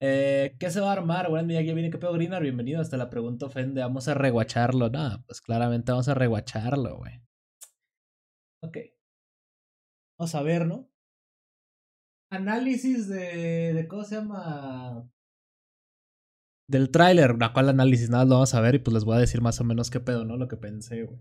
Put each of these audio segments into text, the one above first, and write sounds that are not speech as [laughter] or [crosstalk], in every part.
Eh, ¿Qué se va a armar? Buen día, ya viene que pedo grinnar, bienvenido. Hasta la pregunta ofende. Vamos a reguacharlo. Nada, pues claramente vamos a reguacharlo, güey. Ok. Vamos a ver, ¿no? Análisis de. de ¿Cómo se llama? Del tráiler, la cual análisis nada lo vamos a ver y pues les voy a decir más o menos qué pedo, ¿no? Lo que pensé, güey.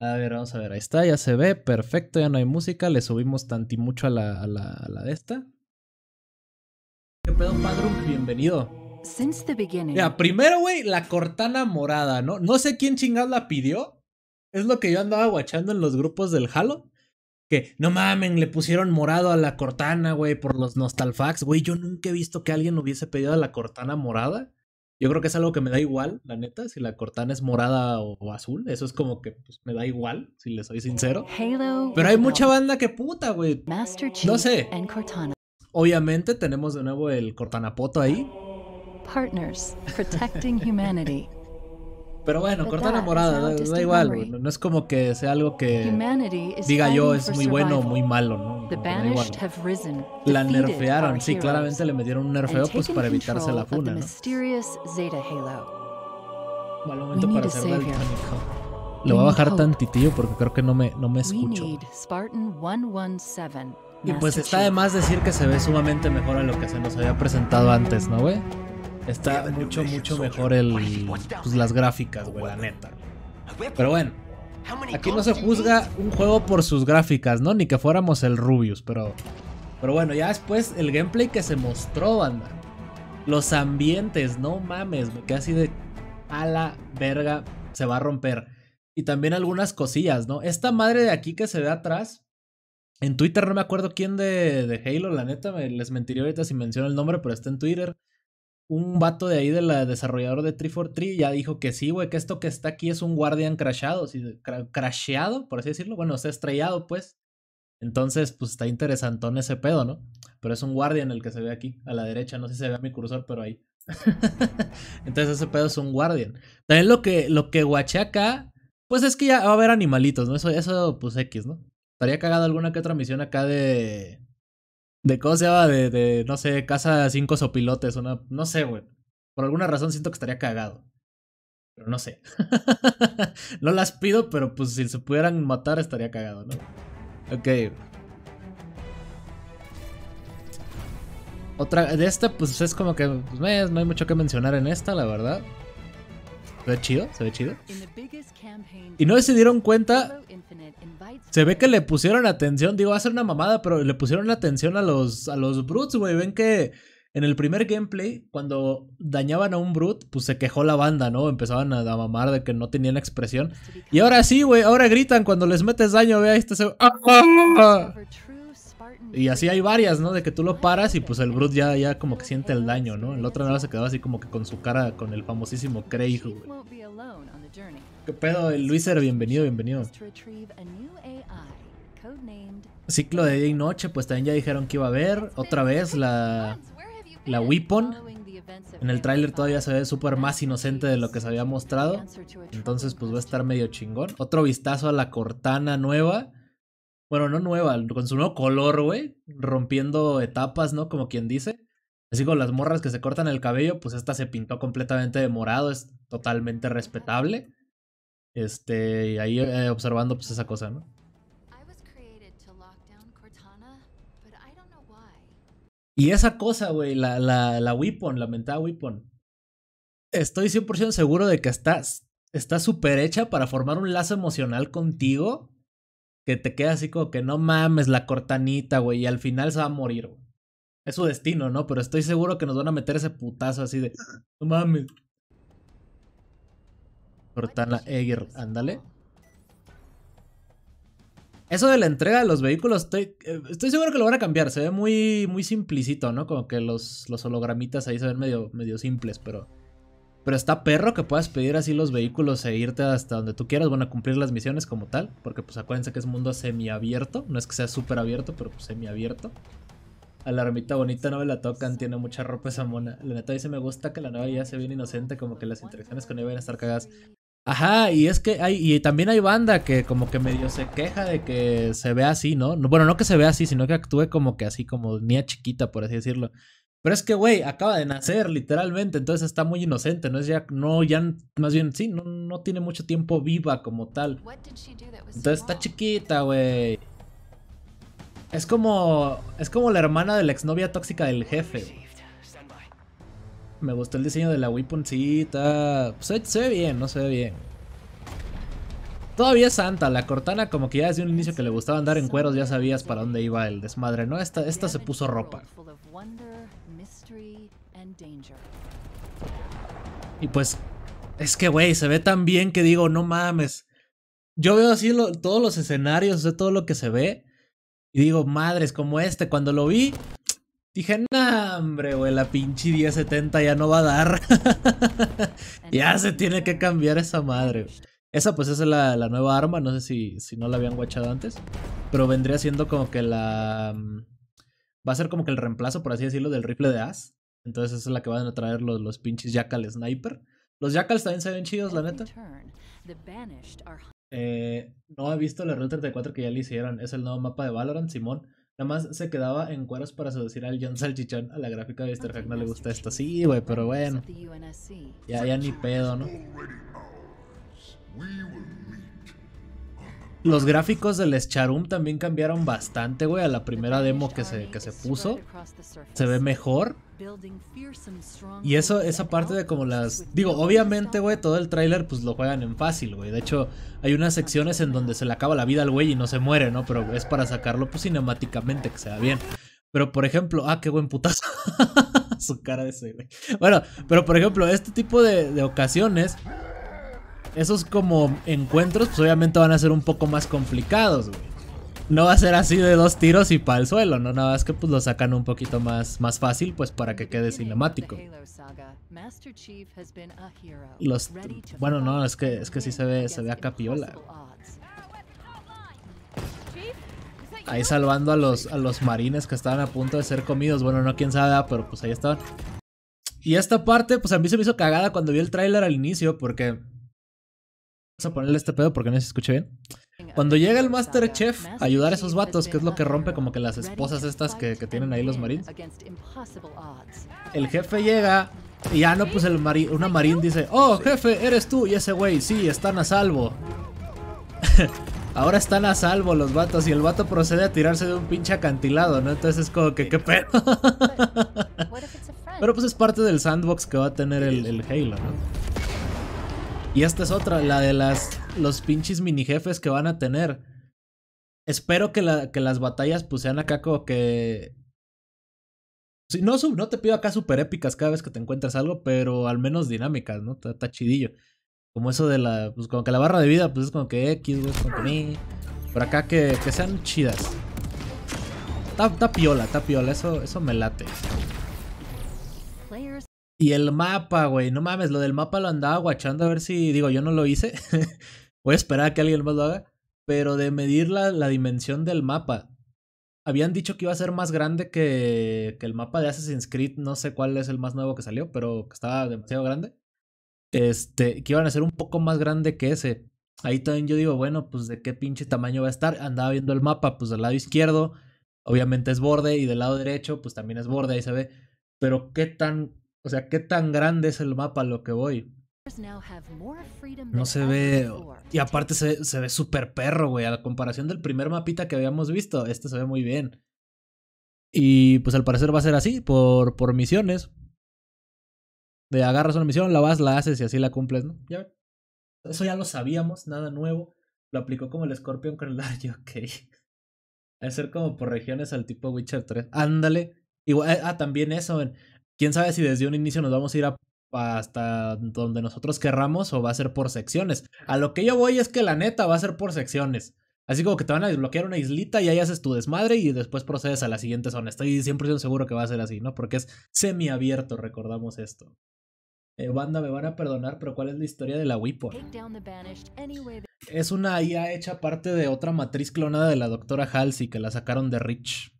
A ver, vamos a ver, ahí está, ya se ve, perfecto, ya no hay música, le subimos y mucho a la, a la, a la de esta. ¿Qué pedo, Padrun? Bienvenido. Since Mira, primero, güey, la cortana morada, ¿no? No sé quién chingada la pidió. Es lo que yo andaba guachando en los grupos del Halo. Que no mamen, le pusieron morado a la cortana, güey, por los nostalfax. Güey, yo nunca he visto que alguien hubiese pedido a la cortana morada. Yo creo que es algo que me da igual, la neta, si la cortana es morada o, azul. Eso es como que pues, me da igual, si le soy sincero. Pero hay mucha banda que puta, güey. No sé. Obviamente tenemos de nuevo el Cortanapoto ahí. Partners, protecting humanity. Pero bueno, Cortana Morada, da, igual, no, es como que sea algo que diga yo es muy bueno o muy malo, ¿no? da igual. La nerfearon, sí, claramente le metieron un nerfeo pues para evitarse la funa, ¿no? Mal momento para hacer la Lo voy a bajar tantitillo porque creo que no me, no me escucho. Y pues está de más decir que se ve sumamente mejor a lo que se nos había presentado antes, ¿no, güey? Está mucho, mucho mejor el, pues, las gráficas, güey, la neta. Pero bueno, aquí no se juzga un juego por sus gráficas, ¿no? Ni que fuéramos el Rubius, pero... Pero bueno, ya después el gameplay que se mostró, banda. Los ambientes, no mames, me así de... A la verga, se va a romper. Y también algunas cosillas, ¿no? Esta madre de aquí que se ve atrás en Twitter no me acuerdo quién de, de Halo, la neta, me, les mentiría ahorita si menciono el nombre, pero está en Twitter. Un vato de ahí, de la desarrollador de 343, ya dijo que sí, güey, que esto que está aquí es un Guardian crashado, si crasheado, por así decirlo. Bueno, ha estrellado, pues. Entonces, pues está interesantón ese pedo, ¿no? Pero es un Guardian el que se ve aquí, a la derecha. No sé si se ve a mi cursor, pero ahí. [laughs] Entonces, ese pedo es un Guardian. También lo que, lo que guaché acá, pues es que ya va a haber animalitos, ¿no? Eso, eso pues X, ¿no? Estaría cagado alguna que otra misión acá de. De cómo se llama, de, no sé, casa cinco sopilotes, una. No sé, güey. Por alguna razón siento que estaría cagado. Pero no sé. [laughs] no las pido, pero pues si se pudieran matar estaría cagado, ¿no? Ok. Otra, de esta, pues es como que pues, no hay mucho que mencionar en esta, la verdad. Se ve chido, se ve chido. Y no se dieron cuenta. Se ve que le pusieron atención. Digo, va a ser una mamada, pero le pusieron atención a los, a los Brutes, güey. Ven que en el primer gameplay, cuando dañaban a un Brute, pues se quejó la banda, ¿no? Empezaban a, mamar de que no tenían expresión. Y ahora sí, güey. Ahora gritan cuando les metes daño. vea ahí [laughs] Y así hay varias, ¿no? De que tú lo paras y pues el Brute ya, ya como que siente el daño, ¿no? El otro nada se quedaba así como que con su cara, con el famosísimo Craig, güey. ¿Qué pedo, el era Bienvenido, bienvenido. Ciclo de día y noche, pues también ya dijeron que iba a haber otra vez la, la Weapon. En el tráiler todavía se ve súper más inocente de lo que se había mostrado. Entonces pues va a estar medio chingón. Otro vistazo a la Cortana nueva bueno, no nueva, con su nuevo color, güey, rompiendo etapas, ¿no? Como quien dice. Así como las morras que se cortan el cabello, pues esta se pintó completamente de morado, es totalmente respetable. Este, y ahí eh, observando pues esa cosa, ¿no? Y esa cosa, güey, la, la, la Weapon, la mentada Weapon. Estoy 100% seguro de que estás, está súper hecha para formar un lazo emocional contigo que te queda así como que no mames la cortanita, güey, y al final se va a morir, Es su destino, ¿no? Pero estoy seguro que nos van a meter ese putazo así de, no mames. Cortana Eger, pues, ándale. Eso de la entrega de los vehículos, estoy, eh, estoy, seguro que lo van a cambiar. Se ve muy, muy simplicito, ¿no? Como que los, los hologramitas ahí se ven medio, medio simples, pero... Pero está perro que puedas pedir así los vehículos e irte hasta donde tú quieras, bueno, a cumplir las misiones como tal, porque pues acuérdense que es mundo semiabierto, no es que sea súper abierto, pero pues semiabierto. A la ermita bonita no me la tocan, tiene mucha ropa esa mona. La neta dice me gusta que la nueva ya se bien inocente, como que las interacciones con ella van a estar cagadas. Ajá, y es que hay, y también hay banda que como que medio se queja de que se vea así, ¿no? Bueno, no que se vea así, sino que actúe como que así, como niña chiquita, por así decirlo. Pero es que, güey, acaba de nacer literalmente, entonces está muy inocente, no es ya, no, ya, más bien, sí, no, tiene mucho tiempo viva como tal. Entonces está chiquita, güey. Es como, es como la hermana de la exnovia tóxica del jefe. Me gustó el diseño de la weaponcita. Pues se, ve bien, no se ve bien. Todavía santa, la Cortana como que ya desde un inicio que le gustaba andar en cueros ya sabías para dónde iba el desmadre, ¿no? Esta, esta se puso ropa. Y pues, es que, güey, se ve tan bien que digo, no mames. Yo veo así todos los escenarios, de todo lo que se ve. Y digo, madres, como este, cuando lo vi, dije, no hombre, güey, la pinche 1070 ya no va a dar. [laughs] ya se tiene que cambiar esa madre. Esa pues es la, nueva arma, no sé si, si no la habían guachado antes. Pero vendría siendo como que la... Mm, va a ser como que el reemplazo, por así decirlo, del rifle de As. Entonces esa es la que van a traer los, los pinches Jackal Sniper. Los Jackals también se ven chidos, la neta. Eh, no he visto la de 34 que ya le hicieron. Es el nuevo mapa de Valorant, Simón. Nada más se quedaba en cueros para seducir al John Salchichón. A la gráfica de Mr. Hack no le gusta esto, Sí, güey, pero bueno. Ya, ya ni pedo, ¿no? Los gráficos del Charum también cambiaron bastante, güey, a la primera demo que que se puso. Se ve mejor. Y eso, esa parte de como las... Digo, obviamente, güey, todo el tráiler pues lo juegan en fácil, güey. De hecho, hay unas secciones en donde se le acaba la vida al güey y no se muere, ¿no? Pero es para sacarlo pues cinemáticamente, que sea bien. Pero por ejemplo, ah, qué buen putazo. [laughs] Su cara de ese, Bueno, pero por ejemplo, este tipo de, de ocasiones, esos como encuentros pues obviamente van a ser un poco más complicados, güey no va a ser así de dos tiros y para el suelo, ¿no? Nada es que pues lo sacan un poquito más, más fácil pues para que quede cinemático. Los, bueno, no, es que, es que sí se ve, se ve a Capiola. Ahí salvando a los, a los marines que estaban a punto de ser comidos. Bueno, no quién sabe, ah, pero pues ahí estaban. Y esta parte, pues a mí se me hizo cagada cuando vi el tráiler al inicio porque Vamos a ponerle este pedo porque no se escuche bien. Cuando llega el Master Chef a ayudar a esos vatos, que es lo que rompe como que las esposas estas que, tienen ahí los marines. El jefe llega y ya no, pues el una marín dice, oh jefe, eres tú y ese güey, sí, están a salvo. [laughs] Ahora están a salvo los vatos y el vato procede a tirarse de un pinche acantilado, ¿no? Entonces es como que, ¿qué pedo? Pero pues es parte del sandbox que va a tener el, el Halo, ¿no? Y esta es otra, la de las, los pinches mini jefes que van a tener. Espero que, la, que las batallas pues sean acá como que... Si, no, no te pido acá super épicas cada vez que te encuentras algo, pero al menos dinámicas, ¿no? Está, chidillo. Como eso de la... Pues como que la barra de vida pues es como que X, güey, como que ni... Por acá que, sean chidas. Está, piola, está piola, eso, eso me late. Y el mapa, güey, no mames, lo del mapa lo andaba guachando a ver si, digo, yo no lo hice. [laughs] Voy a esperar a que alguien más lo haga. Pero de medir la, dimensión del mapa. Habían dicho que iba a ser más grande que, que el mapa de Assassin's Creed. No sé cuál es el más nuevo que salió, pero que estaba demasiado grande. Este, que iban a ser un poco más grande que ese. Ahí también yo digo, bueno, pues de qué pinche tamaño va a estar. Andaba viendo el mapa, pues del lado izquierdo, obviamente es borde, y del lado derecho, pues también es borde, ahí se ve. Pero qué tan o sea, ¿qué tan grande es el mapa a lo que voy? No se ve. Y aparte se, ve súper perro, güey. A la comparación del primer mapita que habíamos visto, este se ve muy bien. Y pues al parecer va a ser así, por, por misiones. De agarras una misión, la vas, la haces y así la cumples, ¿no? Ya. Eso ya lo sabíamos, nada nuevo. Lo aplicó como el Scorpion con el Va [laughs] ok. ser como por regiones al tipo Witcher 3. Ándale. ah, también eso, ¿ven? quién sabe si desde un inicio nos vamos a ir hasta donde nosotros querramos o va a ser por secciones. A lo que yo voy es que la neta va a ser por secciones. Así como que te van a desbloquear una islita y ahí haces tu desmadre y después procedes a la siguiente zona. Estoy 100% seguro que va a ser así, ¿no? Porque es semiabierto, recordamos esto. Eh, banda, me van a perdonar, pero ¿cuál es la historia de la Wipo? Es una IA hecha parte de otra matriz clonada de la doctora Halsey que la sacaron de Rich.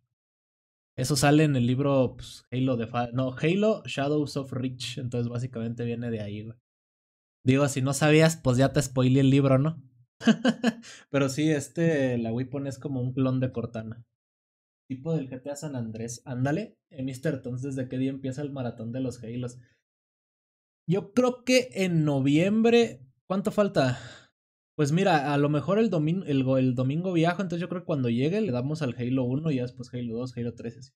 Eso sale en el libro pues, Halo de No, Halo Shadows of Reach. Entonces básicamente viene de ahí, Digo, si no sabías, pues ya te spoilé el libro, ¿no? [laughs] Pero sí, este, la Weapon es como un clon de Cortana. Tipo del GTA San Andrés. Ándale, eh, Mister, entonces, desde qué día empieza el maratón de los Halos? Yo creo que en noviembre. ¿Cuánto falta? Pues mira, a lo mejor el, domingo el, domingo viajo, entonces yo creo que cuando llegue le damos al Halo 1 y después Halo 2, Halo 3. Así.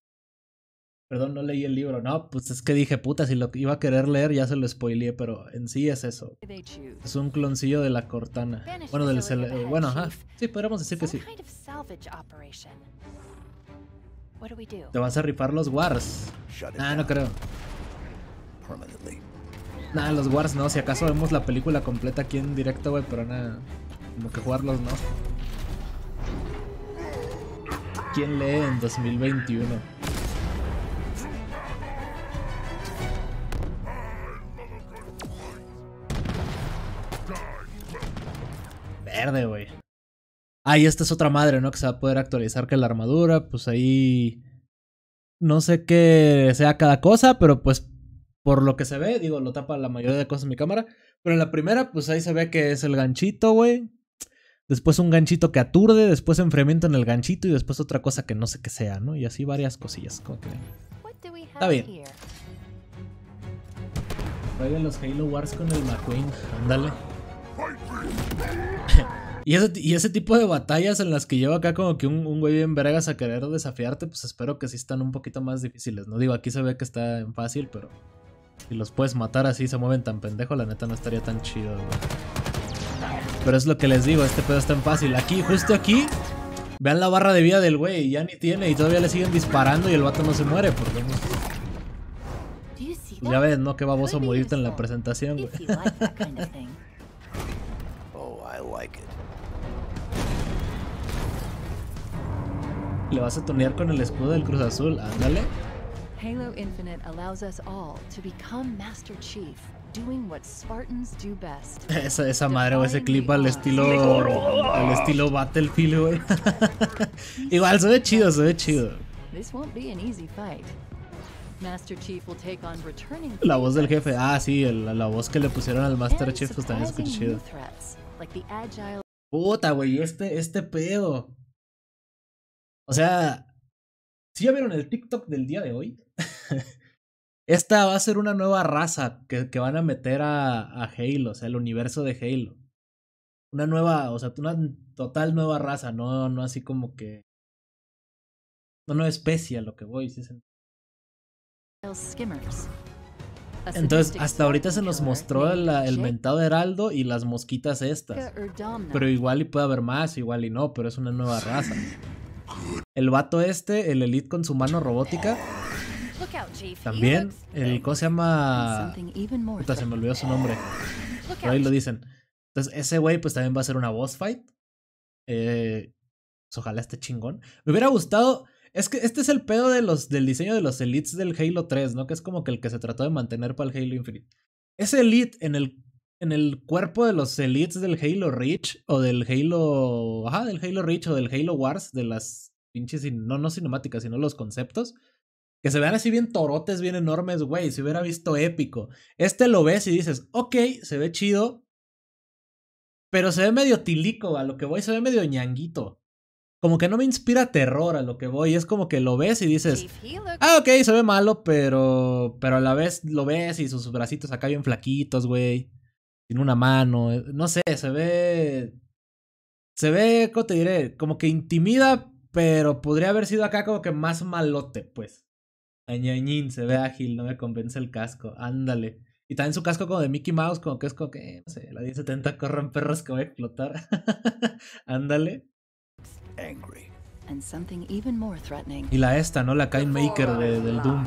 Perdón, no leí el libro. No, pues es que dije, puta, si lo iba a querer leer ya se lo spoileé, pero en sí es eso. Es un cloncillo de la Cortana. Bueno, del bueno, ajá. Sí, podríamos decir que sí. ¿Te vas a rifar los Wars? Ah, no creo. Nada, los Wars no, si acaso vemos la película completa aquí en directo, güey, pero nada, como que jugarlos no. ¿Quién lee en 2021? Verde, güey. Ah, y esta es otra madre, ¿no? Que se va a poder actualizar que la armadura, pues ahí... No sé qué sea cada cosa, pero pues por lo que se ve, digo, lo tapa la mayoría de cosas en mi cámara. Pero en la primera, pues ahí se ve que es el ganchito, güey. Después un ganchito que aturde, después enfriamiento en el ganchito y después otra cosa que no sé qué sea, ¿no? Y así varias cosillas. Como que... Está bien. Vayan los Halo Wars con el McQueen. Ándale. y, ese, y ese tipo de batallas en las que lleva acá como que un, güey bien vergas a querer desafiarte, pues espero que sí están un poquito más difíciles, ¿no? Digo, aquí se ve que está en fácil, pero... Si los puedes matar así se mueven tan pendejo, la neta no estaría tan chido, güey. Pero es lo que les digo, este pedo es tan fácil. Aquí, justo aquí, vean la barra de vida del güey, ya ni tiene y todavía le siguen disparando y el vato no se muere, porque pues ya ves, ¿no? Qué baboso morirte en la presentación, güey. Oh, ¿Le vas a tunear con el escudo del Cruz Azul? Ándale. Infinite allows us all to become Master Chief, doing what Spartans do best. [laughs] esa, esa madre o ese clip al estilo al estilo Battlefield, güey. [laughs] Igual se ve chido, se ve chido. This won't be an easy fight. Master Chief will take on returning la voz del jefe, ah sí, el, la voz que le pusieron al Master Chief pues también escuché chido. Like Puta, güey, este, este pedo. O sea, si ya vieron el TikTok del día de hoy, [laughs] esta va a ser una nueva raza que, van a meter a, Halo, o sea, el universo de Halo. Una nueva, o sea, una total nueva raza, no, no así como que. No, no especie a lo que voy, Entonces, hasta ahorita se nos mostró el, el mentado heraldo y las mosquitas estas. Pero igual y puede haber más, igual y no, pero es una nueva raza. El vato este, el Elite con su mano robótica. También, el ¿cómo se llama? Puta, se me olvidó su nombre. Pero ahí lo dicen. Entonces, ese güey, pues también va a ser una boss fight. Eh, ojalá esté chingón. Me hubiera gustado. Es que este es el pedo de los, del diseño de los elites del Halo 3, ¿no? Que es como que el que se trató de mantener para el Halo Infinite. Ese elite en el, en el cuerpo de los elites del Halo Reach o del Halo. Ajá, del Halo Reach o del Halo Wars, de las pinches, no, no cinemáticas, sino los conceptos. Que se vean así bien torotes, bien enormes, güey. Se hubiera visto épico. Este lo ves y dices, ok, se ve chido. Pero se ve medio tilico, a lo que voy, se ve medio ñanguito. Como que no me inspira terror a lo que voy. Es como que lo ves y dices, ah, ok, se ve malo, pero. Pero a la vez lo ves y sus bracitos acá bien flaquitos, güey. Tiene una mano. Eh, no sé, se ve. Se ve, ¿cómo te diré? Como que intimida, pero podría haber sido acá como que más malote, pues. aññín se ve ágil, no me convence el casco. Ándale. Y también su casco como de Mickey Mouse, como que es como que, no sé, la 1070 corran perros que voy a explotar. [laughs] Ándale. Y la esta, ¿no? La Kainmaker Maker del Doom.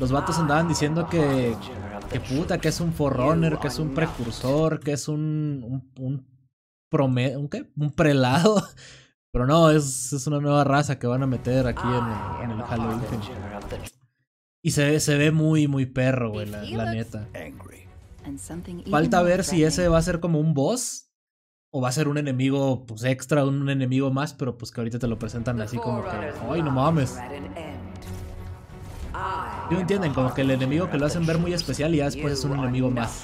Los vatos andaban diciendo que, ah, que puta, que es un forerunner, que es un precursor, que es un ¿un prelado. [laughs] Pero no, es, es, una nueva raza que van a meter aquí en, el ah, Halloween Y se, se ve muy, muy perro, güey, la, neta. Falta ver si ese va a ser como un boss o va a ser un enemigo pues extra, un enemigo más, pero pues que ahorita te lo presentan así como que, ay, no mames. yo entienden? Como que el enemigo que lo hacen ver muy especial y ya después es un enemigo más.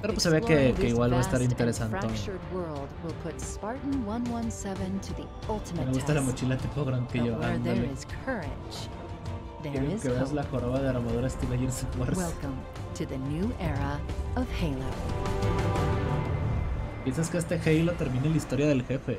Pero pues se ve que, igual va a estar interesante. Me gusta la mochila tipo gran que que la joroba de armadura estilo Gears ¿Piensas que este Halo termine la historia del jefe?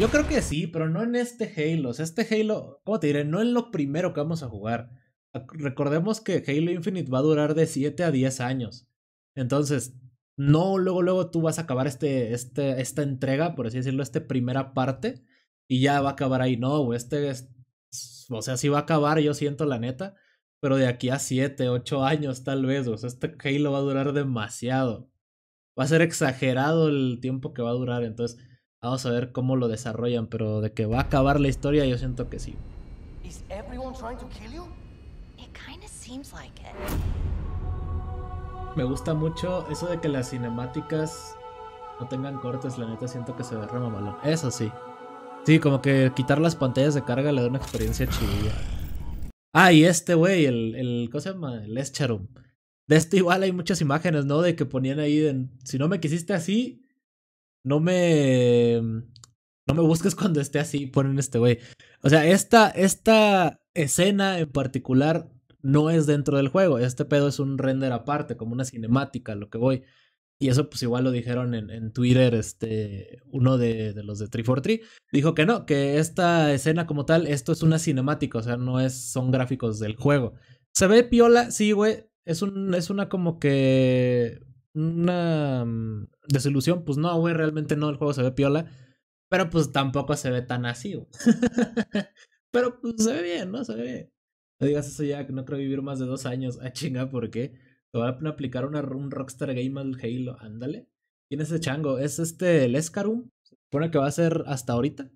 Yo creo que sí, pero no en este Halo. este Halo, ¿cómo te diré? No en lo primero que vamos a jugar. Recordemos que Halo Infinite va a durar de 7 a 10 años. Entonces, no luego, luego tú vas a acabar este, este, esta entrega, por así decirlo, esta primera parte, y ya va a acabar ahí. No, este, es. o sea, sí va a acabar, yo siento la neta, pero de aquí a 7, 8 años tal vez, o sea, este Halo va a durar demasiado. Va a ser exagerado el tiempo que va a durar, entonces vamos a ver cómo lo desarrollan, pero de que va a acabar la historia, yo siento que sí. ¿Está me gusta mucho eso de que las cinemáticas no tengan cortes, la neta siento que se ve mamalón. Eso sí. Sí, como que quitar las pantallas de carga le da una experiencia chivilla. Ah, y este güey, el, el, ¿cómo se llama? El Escharum. De este igual hay muchas imágenes, ¿no? De que ponían ahí, en si no me quisiste así, no me... No me busques cuando esté así, ponen este güey. O sea, esta, esta escena en particular no es dentro del juego. Este pedo es un render aparte, como una cinemática, lo que voy. Y eso pues igual lo dijeron en, Twitter, este, uno de, de los de 343, dijo que no, que esta escena como tal, esto es una cinemática, o sea, no es, son gráficos del juego. Se ve piola, sí, güey, es, un, es una como que, una mm, desilusión, pues no, güey, realmente no, el juego se ve piola, pero pues tampoco se ve tan así, [laughs] pero pues se ve bien, ¿no? Se ve bien. No digas eso ya, que no creo vivir más de dos años. Ah, chinga, ¿por qué? Te voy a aplicar una, un Rockstar Game al Halo. Ándale. ¿Quién es ese chango? Es este, el Escarum. Se supone que va a ser hasta ahorita.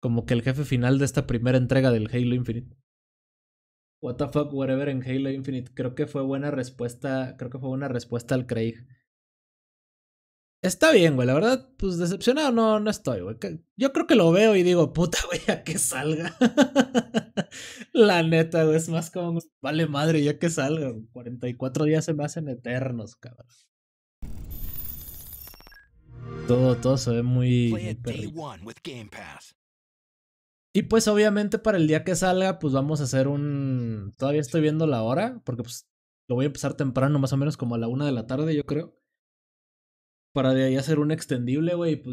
Como que el jefe final de esta primera entrega del Halo Infinite. What the fuck, whatever en Halo Infinite. Creo que fue buena respuesta. Creo que fue buena respuesta al Craig. Está bien, güey. La verdad, pues decepcionado no, no estoy, güey. Yo creo que lo veo y digo, puta, [laughs] güey, a que salga. [laughs] la neta, güey. Es más como, vale madre, ya que salga. 44 días se me hacen eternos, cabrón. Todo, todo se ve muy... muy y pues obviamente para el día que salga, pues vamos a hacer un... Todavía estoy viendo la hora, porque pues lo voy a empezar temprano, más o menos como a la una de la tarde, yo creo para de ahí hacer un extendible, güey, pues,